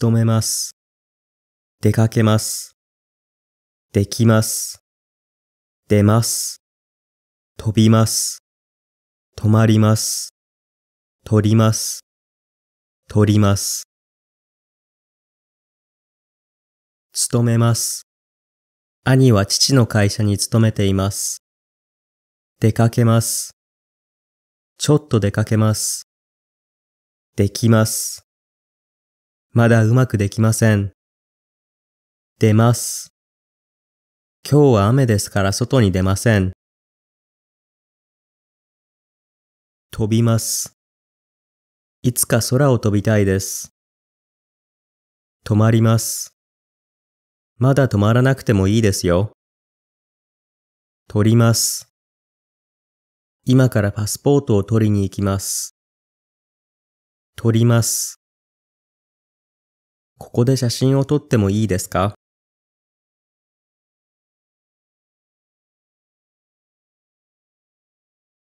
努めます。出かけます。できます。出ます。飛びます。止まります。取ります。取ります。勤めます。兄は父の会社に勤めています。出かけます。ちょっと出かけます。できます。まだうまくできません。出ます。今日は雨ですから外に出ません。飛びます。いつか空を飛びたいです。止まります。まだ止まらなくてもいいですよ。取ります。今からパスポートを取りに行きます。取ります。ここで写真を撮ってもいいですか